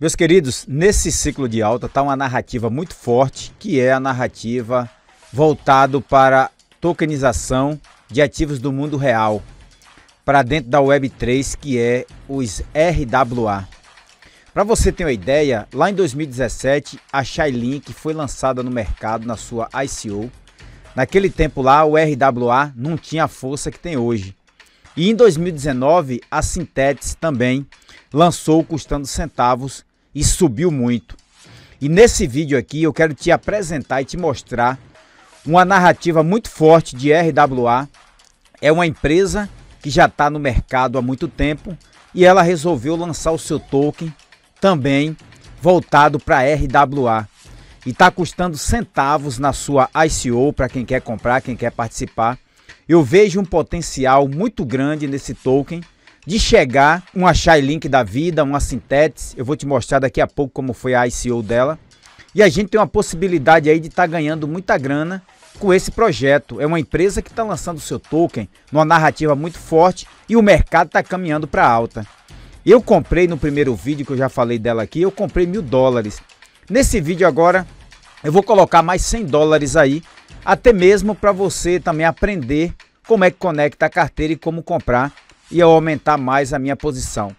Meus queridos, nesse ciclo de alta está uma narrativa muito forte, que é a narrativa voltado para tokenização de ativos do mundo real, para dentro da Web3, que é os RWA. Para você ter uma ideia, lá em 2017, a Shylink foi lançada no mercado na sua ICO. Naquele tempo lá, o RWA não tinha a força que tem hoje. E em 2019, a Synthetics também lançou custando centavos e subiu muito. E nesse vídeo aqui eu quero te apresentar e te mostrar uma narrativa muito forte de RWA. É uma empresa que já está no mercado há muito tempo e ela resolveu lançar o seu token também voltado para RWA. E está custando centavos na sua ICO para quem quer comprar, quem quer participar. Eu vejo um potencial muito grande nesse token de chegar uma Shylink da vida, uma Synthetics. Eu vou te mostrar daqui a pouco como foi a ICO dela. E a gente tem uma possibilidade aí de estar tá ganhando muita grana com esse projeto. É uma empresa que está lançando seu token numa narrativa muito forte e o mercado está caminhando para alta. Eu comprei no primeiro vídeo que eu já falei dela aqui, eu comprei mil dólares. Nesse vídeo agora eu vou colocar mais 100 dólares aí, até mesmo para você também aprender como é que conecta a carteira e como comprar e eu aumentar mais a minha posição.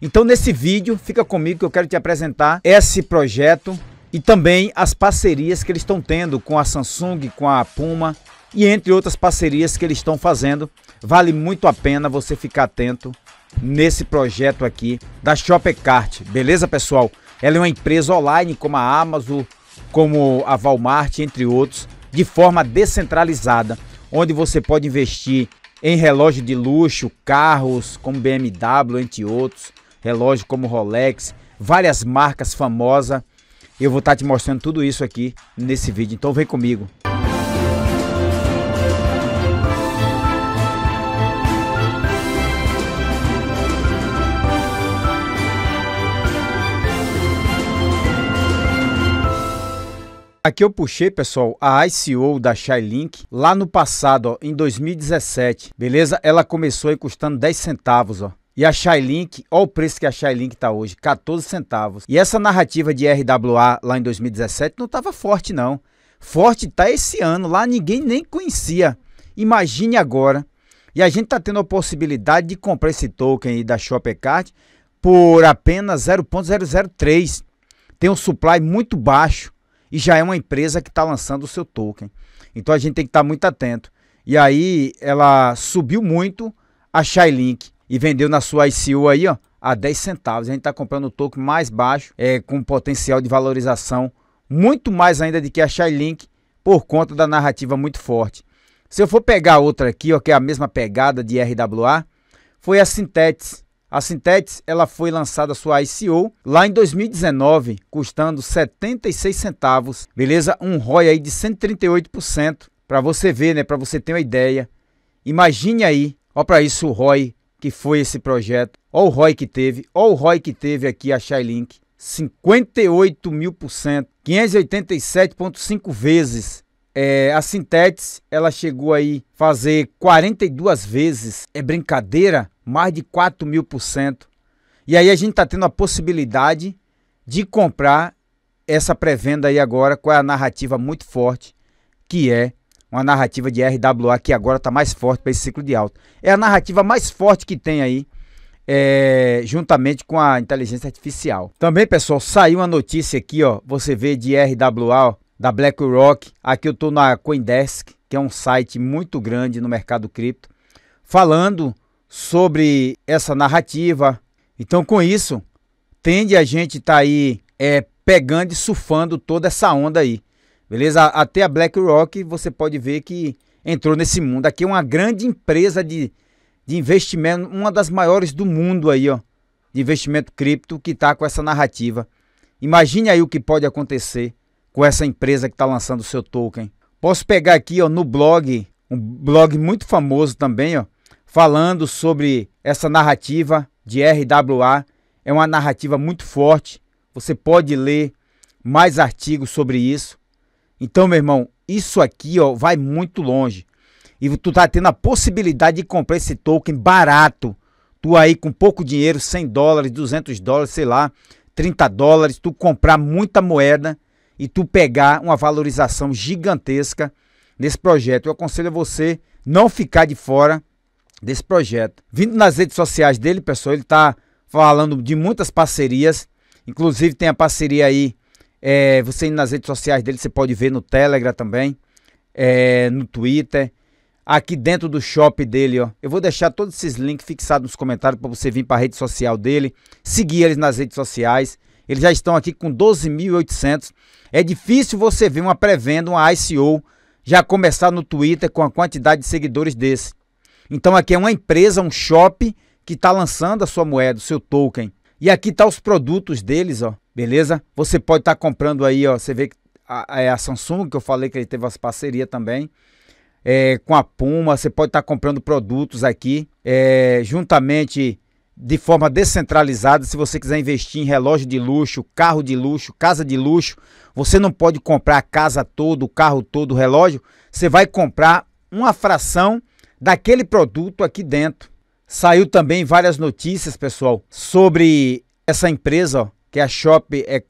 Então nesse vídeo fica comigo que eu quero te apresentar esse projeto e também as parcerias que eles estão tendo com a Samsung, com a Puma e entre outras parcerias que eles estão fazendo. Vale muito a pena você ficar atento nesse projeto aqui da Shopcart, beleza pessoal? Ela é uma empresa online como a Amazon, como a Walmart, entre outros, de forma descentralizada, onde você pode investir em relógio de luxo, carros como BMW, entre outros, relógio como Rolex, várias marcas famosas. Eu vou estar tá te mostrando tudo isso aqui nesse vídeo, então vem comigo. Aqui eu puxei, pessoal, a ICO da Shylink lá no passado, ó, em 2017, beleza? Ela começou aí custando 10 centavos, ó. E a Shylink, olha o preço que a Shylink está hoje, 14 centavos. E essa narrativa de RWA lá em 2017 não estava forte não. Forte está esse ano, lá ninguém nem conhecia. Imagine agora. E a gente está tendo a possibilidade de comprar esse token aí da Shopcard por apenas 0.003. Tem um supply muito baixo e já é uma empresa que está lançando o seu token. Então a gente tem que estar tá muito atento. E aí ela subiu muito a Shylink e vendeu na sua ICO aí, ó, a 10 centavos. A gente está comprando o token mais baixo, é, com potencial de valorização muito mais ainda do que a Shylink por conta da narrativa muito forte. Se eu for pegar outra aqui, ó, que é a mesma pegada de RWA, foi a Synthetics a Sintetis, ela foi lançada sua ICO lá em 2019, custando 76 centavos, beleza? Um ROI aí de 138%, para você ver, né, para você ter uma ideia. Imagine aí, ó para isso o ROI que foi esse projeto, ó o ROI que teve, ó o ROI que teve aqui a Shylink, 58 mil por cento, 587,5 vezes. É, a Sintetis, ela chegou aí fazer 42 vezes. É brincadeira? mais de 4 mil por cento. E aí a gente está tendo a possibilidade de comprar essa pré-venda aí agora com a narrativa muito forte, que é uma narrativa de RWA que agora está mais forte para esse ciclo de alta. É a narrativa mais forte que tem aí, é, juntamente com a inteligência artificial. Também, pessoal, saiu uma notícia aqui, ó. Você vê de RWA ó, da BlackRock. Aqui eu estou na CoinDesk, que é um site muito grande no mercado cripto, falando sobre essa narrativa. Então, com isso, tende a gente estar tá aí é, pegando e surfando toda essa onda aí. Beleza? Até a BlackRock você pode ver que entrou nesse mundo. Aqui é uma grande empresa de, de investimento, uma das maiores do mundo aí, ó. De investimento cripto que está com essa narrativa. Imagine aí o que pode acontecer com essa empresa que está lançando o seu token. Posso pegar aqui ó, no blog, um blog muito famoso também, ó, falando sobre essa narrativa de RWA. É uma narrativa muito forte. Você pode ler mais artigos sobre isso. Então, meu irmão, isso aqui ó, vai muito longe. E tu tá tendo a possibilidade de comprar esse token barato. Tu aí com pouco dinheiro, 100 dólares, 200 dólares, sei lá, 30 dólares, tu comprar muita moeda e tu pegar uma valorização gigantesca nesse projeto. Eu aconselho você não ficar de fora desse projeto. Vindo nas redes sociais dele, pessoal, ele está falando de muitas parcerias. Inclusive tem a parceria aí. É, você indo nas redes sociais dele, você pode ver no Telegram também, é, no Twitter, aqui dentro do shop dele, ó. Eu vou deixar todos esses links fixados nos comentários para você vir para a rede social dele, seguir eles nas redes sociais. Eles já estão aqui com 12.800. É difícil você ver uma pré-venda, uma ICO, já começar no Twitter com a quantidade de seguidores desse. Então aqui é uma empresa, um shopping que está lançando a sua moeda, o seu token. E aqui tá os produtos deles, ó. Beleza? Você pode estar tá comprando aí, ó. Você vê que a, a, é Samsung, que eu falei que ele teve as parceria também. É, com a Puma, você pode estar tá comprando produtos aqui é, juntamente de forma descentralizada. Se você quiser investir em relógio de luxo, carro de luxo, casa de luxo, você não pode comprar a casa toda, o carro todo, o relógio. Você vai comprar uma fração daquele produto aqui dentro. Saiu também várias notícias, pessoal, sobre essa empresa, ó, que é a Shop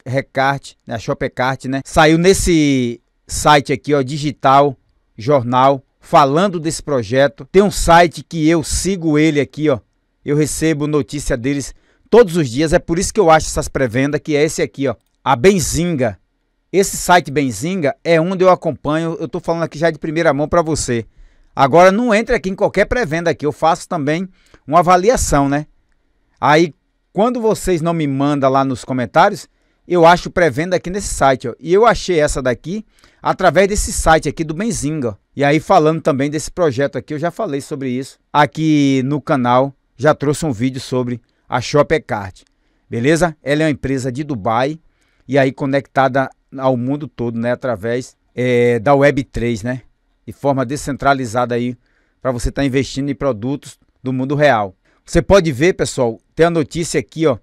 Recart, né? a Shop Recart, né? Saiu nesse site aqui, ó, digital, jornal, falando desse projeto. Tem um site que eu sigo ele aqui, ó. Eu recebo notícia deles todos os dias. É por isso que eu acho essas pré-vendas, que é esse aqui, ó, a Benzinga. Esse site Benzinga é onde eu acompanho, eu estou falando aqui já de primeira mão para você. Agora não entre aqui em qualquer pré-venda aqui, eu faço também uma avaliação, né? Aí quando vocês não me mandam lá nos comentários, eu acho pré-venda aqui nesse site, ó. E eu achei essa daqui através desse site aqui do Benzinga. E aí falando também desse projeto aqui, eu já falei sobre isso aqui no canal, já trouxe um vídeo sobre a Shopecart. Beleza? Ela é uma empresa de Dubai e aí conectada ao mundo todo, né, através é, da Web3, né? de forma descentralizada aí para você estar tá investindo em produtos do mundo real. Você pode ver, pessoal, tem a notícia aqui, ó.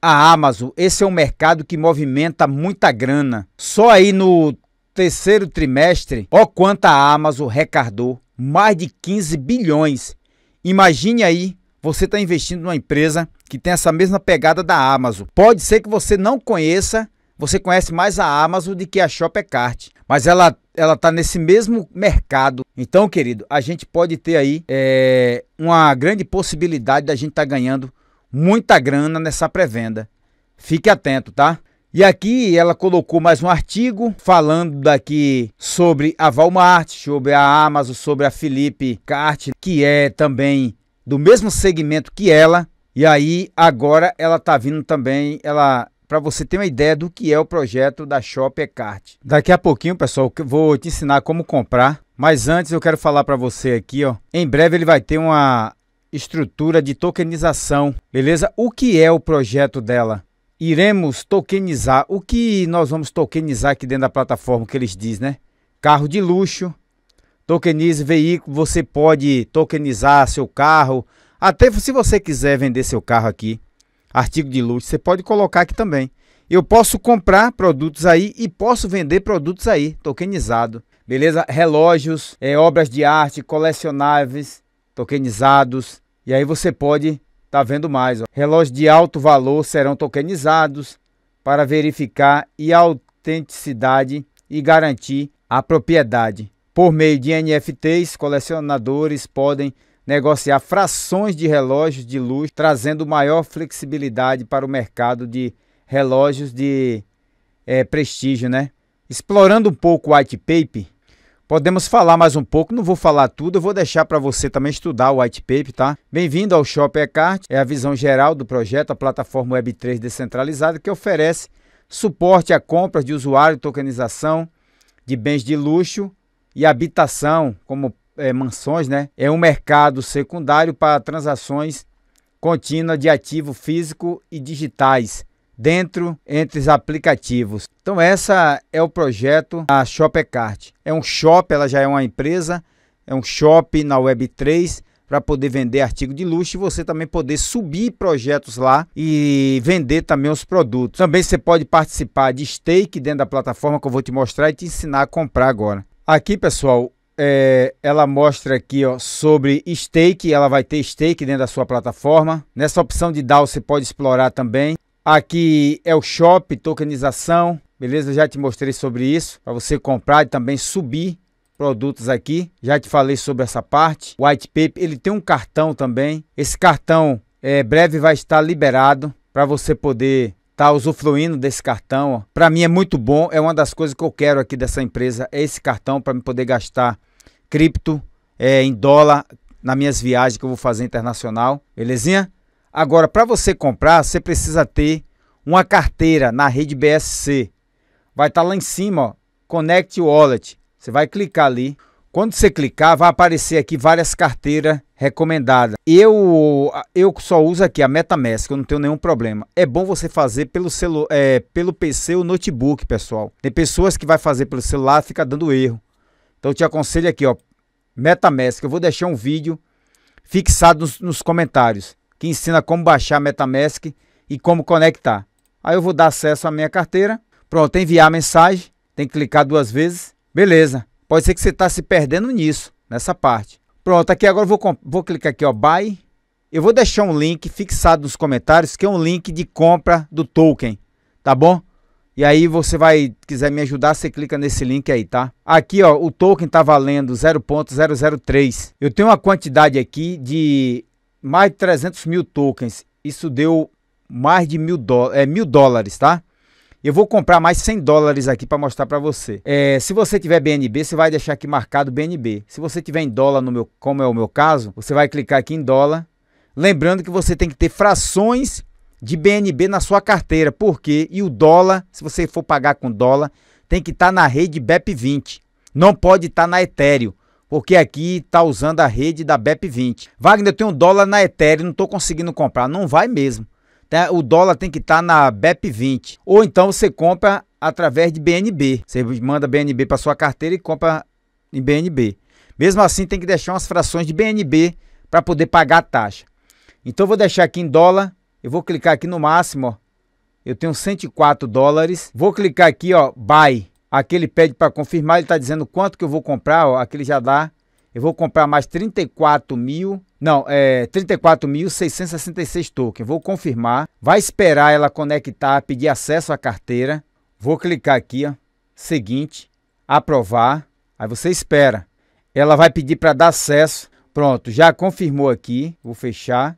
A Amazon, esse é um mercado que movimenta muita grana. Só aí no terceiro trimestre, ó quanto a Amazon recardou, mais de 15 bilhões. Imagine aí, você está investindo numa empresa que tem essa mesma pegada da Amazon. Pode ser que você não conheça, você conhece mais a Amazon do que a Cart mas ela ela está nesse mesmo mercado. Então, querido, a gente pode ter aí é, uma grande possibilidade da gente estar tá ganhando muita grana nessa pré-venda. Fique atento, tá? E aqui ela colocou mais um artigo falando daqui sobre a Walmart, sobre a Amazon, sobre a Felipe Cart, que é também do mesmo segmento que ela. E aí agora ela tá vindo também, ela para você ter uma ideia do que é o projeto da Shop Daqui a pouquinho, pessoal, vou te ensinar como comprar, mas antes eu quero falar para você aqui, ó. Em breve ele vai ter uma estrutura de tokenização, beleza? O que é o projeto dela? Iremos tokenizar. O que nós vamos tokenizar aqui dentro da plataforma que eles diz, né? Carro de luxo, tokenize veículo, você pode tokenizar seu carro, até se você quiser vender seu carro aqui, artigo de luxo, você pode colocar aqui também. Eu posso comprar produtos aí e posso vender produtos aí, tokenizado. Beleza? Relógios, é, obras de arte, colecionáveis, tokenizados. E aí você pode tá vendo mais. Ó. Relógios de alto valor serão tokenizados para verificar e autenticidade e garantir a propriedade. Por meio de NFTs, colecionadores podem negociar frações de relógios de luxo, trazendo maior flexibilidade para o mercado de relógios de é, prestígio, né? Explorando um pouco o white paper, podemos falar mais um pouco, não vou falar tudo, eu vou deixar para você também estudar o white paper, tá? Bem-vindo ao Shop eCart, é a visão geral do projeto, a plataforma Web3 descentralizada que oferece suporte a compras de usuário, tokenização de bens de luxo e habitação, como é, mansões, né? É um mercado secundário para transações contínua de ativo físico e digitais dentro entre os aplicativos. Então essa é o projeto a Shopcart. É um shop, ela já é uma empresa, é um shop na Web3 para poder vender artigo de luxo e você também poder subir projetos lá e vender também os produtos. Também você pode participar de stake dentro da plataforma que eu vou te mostrar e te ensinar a comprar agora. Aqui, pessoal, é, ela mostra aqui ó, sobre stake, ela vai ter stake dentro da sua plataforma. Nessa opção de DAO você pode explorar também. Aqui é o shop, tokenização, beleza? já te mostrei sobre isso, para você comprar e também subir produtos aqui. Já te falei sobre essa parte. White Paper, ele tem um cartão também. Esse cartão é, breve vai estar liberado para você poder tá usufruindo desse cartão. Para mim é muito bom, é uma das coisas que eu quero aqui dessa empresa, é esse cartão para me poder gastar cripto é, em dólar nas minhas viagens que eu vou fazer internacional, belezinha? Agora, para você comprar, você precisa ter uma carteira na rede BSC. Vai estar tá lá em cima, ó, Connect Wallet. Você vai clicar ali. Quando você clicar, vai aparecer aqui várias carteiras recomendada. Eu eu só uso aqui a MetaMask, eu não tenho nenhum problema. É bom você fazer pelo celu, é, pelo PC ou notebook, pessoal. Tem pessoas que vai fazer pelo celular, fica dando erro. Então eu te aconselho aqui, ó, MetaMask. Eu vou deixar um vídeo fixado nos, nos comentários que ensina como baixar a MetaMask e como conectar. Aí eu vou dar acesso à minha carteira. Pronto, enviar a mensagem, tem que clicar duas vezes. Beleza. Pode ser que você está se perdendo nisso, nessa parte. Pronto, aqui agora eu vou, vou clicar aqui, ó, buy. Eu vou deixar um link fixado nos comentários, que é um link de compra do token, tá bom? E aí você vai, quiser me ajudar, você clica nesse link aí, tá? Aqui, ó, o token tá valendo 0.003. Eu tenho uma quantidade aqui de mais de 300 mil tokens. Isso deu mais de mil, é, mil dólares, tá? Eu vou comprar mais 100 dólares aqui para mostrar para você. É, se você tiver BNB, você vai deixar aqui marcado BNB. Se você tiver em dólar, no meu, como é o meu caso, você vai clicar aqui em dólar. Lembrando que você tem que ter frações de BNB na sua carteira, por quê? e o dólar, se você for pagar com dólar, tem que estar tá na rede BEP20. Não pode estar tá na Ethereum, porque aqui está usando a rede da BEP20. Wagner, eu tenho um dólar na Ethereum, não estou conseguindo comprar. Não vai mesmo. O dólar tem que estar tá na BEP20. Ou então você compra através de BNB. Você manda BNB para sua carteira e compra em BNB. Mesmo assim, tem que deixar umas frações de BNB para poder pagar a taxa. Então, eu vou deixar aqui em dólar. Eu vou clicar aqui no máximo. Ó. Eu tenho 104 dólares. Vou clicar aqui, ó, buy. Aqui ele pede para confirmar. Ele está dizendo quanto que eu vou comprar. Ó. Aqui ele já dá eu vou comprar mais 34 mil. Não, é 34.666 tokens. Vou confirmar. Vai esperar ela conectar, pedir acesso à carteira. Vou clicar aqui, ó. Seguinte. Aprovar. Aí você espera. Ela vai pedir para dar acesso. Pronto, já confirmou aqui. Vou fechar.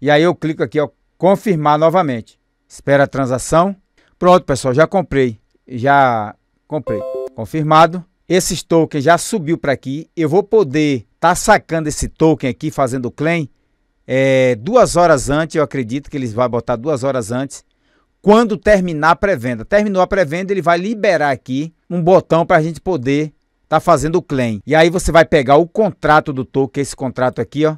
E aí eu clico aqui, ó. Confirmar novamente. Espera a transação. Pronto, pessoal, já comprei. Já comprei. Confirmado esses tokens já subiu para aqui, eu vou poder estar tá sacando esse token aqui, fazendo o claim, é, duas horas antes, eu acredito que eles vão botar duas horas antes, quando terminar a pré-venda. Terminou a pré-venda, ele vai liberar aqui um botão para a gente poder estar tá fazendo o claim. E aí você vai pegar o contrato do token, esse contrato aqui, ó,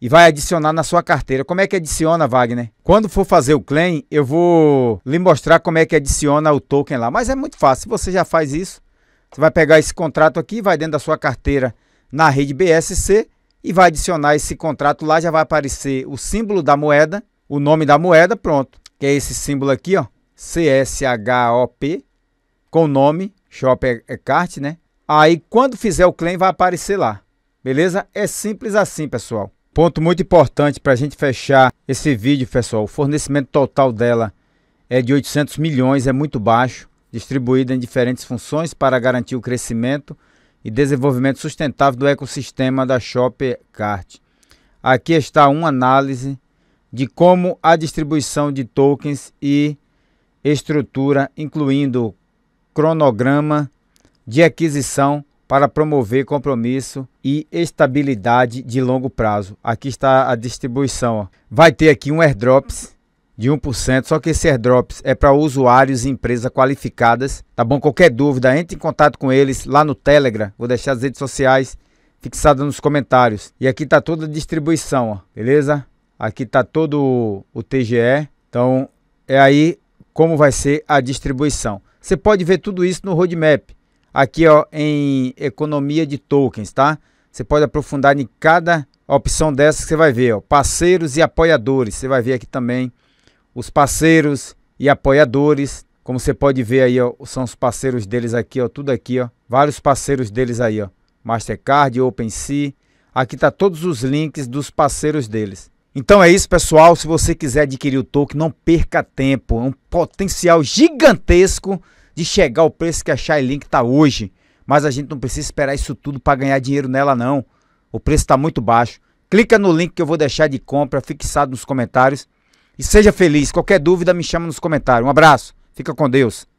e vai adicionar na sua carteira. Como é que adiciona, Wagner? Quando for fazer o claim, eu vou lhe mostrar como é que adiciona o token lá. Mas é muito fácil, você já faz isso. Você vai pegar esse contrato aqui, vai dentro da sua carteira na rede BSC e vai adicionar esse contrato lá, já vai aparecer o símbolo da moeda, o nome da moeda, pronto. Que é esse símbolo aqui, ó, CSHOP, com o nome, Shop é cart, né? Aí quando fizer o claim vai aparecer lá, beleza? É simples assim, pessoal. Ponto muito importante para a gente fechar esse vídeo, pessoal. O fornecimento total dela é de 800 milhões, é muito baixo distribuída em diferentes funções para garantir o crescimento e desenvolvimento sustentável do ecossistema da Shopkart. Aqui está uma análise de como a distribuição de tokens e estrutura, incluindo cronograma de aquisição para promover compromisso e estabilidade de longo prazo. Aqui está a distribuição. Vai ter aqui um airdrops de 1%, só que esse airdrops é para usuários e empresas qualificadas, tá bom? Qualquer dúvida, entre em contato com eles lá no Telegram, vou deixar as redes sociais fixadas nos comentários. E aqui tá toda a distribuição, ó, beleza? Aqui tá todo o TGE, então é aí como vai ser a distribuição. Você pode ver tudo isso no roadmap, aqui ó, em economia de tokens, tá? Você pode aprofundar em cada opção dessa que você vai ver, ó, parceiros e apoiadores, você vai ver aqui também os parceiros e apoiadores. Como você pode ver aí, ó, são os parceiros deles aqui, ó, tudo aqui, ó. Vários parceiros deles aí, ó. Mastercard, OpenSea. Aqui tá todos os links dos parceiros deles. Então é isso, pessoal. Se você quiser adquirir o token, não perca tempo. É um potencial gigantesco de chegar ao preço que a Shy Link tá hoje. Mas a gente não precisa esperar isso tudo para ganhar dinheiro nela, não. O preço está muito baixo. Clica no link que eu vou deixar de compra fixado nos comentários e seja feliz. Qualquer dúvida, me chama nos comentários. Um abraço. Fica com Deus.